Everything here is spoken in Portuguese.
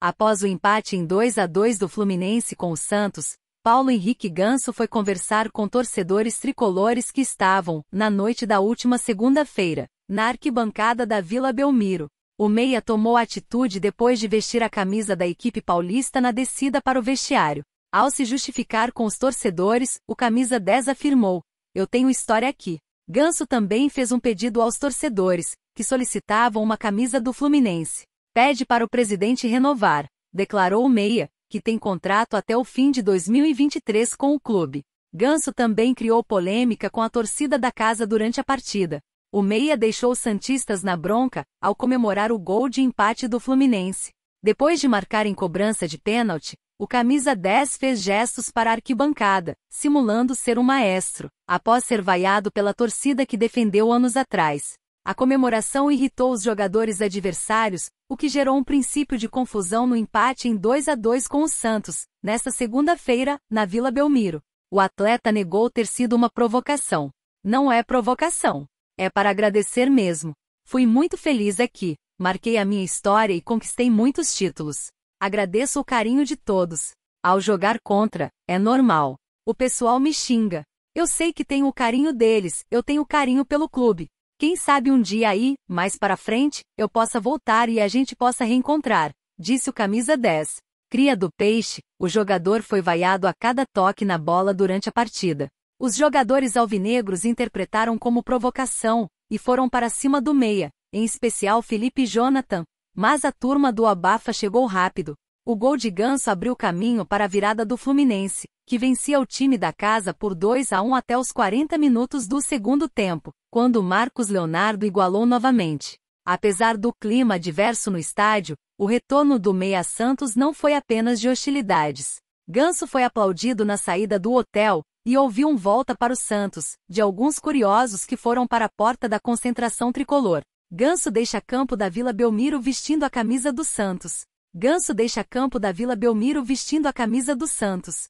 Após o empate em 2 a 2 do Fluminense com o Santos, Paulo Henrique Ganso foi conversar com torcedores tricolores que estavam, na noite da última segunda-feira, na arquibancada da Vila Belmiro. O Meia tomou atitude depois de vestir a camisa da equipe paulista na descida para o vestiário. Ao se justificar com os torcedores, o camisa 10 afirmou: Eu tenho história aqui. Ganso também fez um pedido aos torcedores, que solicitavam uma camisa do Fluminense. Pede para o presidente renovar, declarou o Meia, que tem contrato até o fim de 2023 com o clube. Ganso também criou polêmica com a torcida da casa durante a partida. O Meia deixou os Santistas na bronca ao comemorar o gol de empate do Fluminense. Depois de marcar em cobrança de pênalti, o camisa 10 fez gestos para a arquibancada, simulando ser um maestro, após ser vaiado pela torcida que defendeu anos atrás. A comemoração irritou os jogadores adversários, o que gerou um princípio de confusão no empate em 2 a 2 com o Santos, nesta segunda-feira, na Vila Belmiro. O atleta negou ter sido uma provocação. Não é provocação. É para agradecer mesmo. Fui muito feliz aqui, marquei a minha história e conquistei muitos títulos. Agradeço o carinho de todos. Ao jogar contra, é normal. O pessoal me xinga. Eu sei que tenho o carinho deles, eu tenho carinho pelo clube, quem sabe um dia aí, mais para frente, eu possa voltar e a gente possa reencontrar, disse o camisa 10. Cria do peixe, o jogador foi vaiado a cada toque na bola durante a partida. Os jogadores alvinegros interpretaram como provocação e foram para cima do meia, em especial Felipe Jonathan, mas a turma do Abafa chegou rápido, o gol de Ganso abriu caminho para a virada do Fluminense, que vencia o time da casa por 2 a 1 até os 40 minutos do segundo tempo, quando Marcos Leonardo igualou novamente. Apesar do clima adverso no estádio, o retorno do Meia Santos não foi apenas de hostilidades. Ganso foi aplaudido na saída do hotel e ouviu um volta para o Santos, de alguns curiosos que foram para a porta da concentração tricolor. Ganso deixa campo da Vila Belmiro vestindo a camisa do Santos, Ganso deixa campo da Vila Belmiro vestindo a camisa do Santos.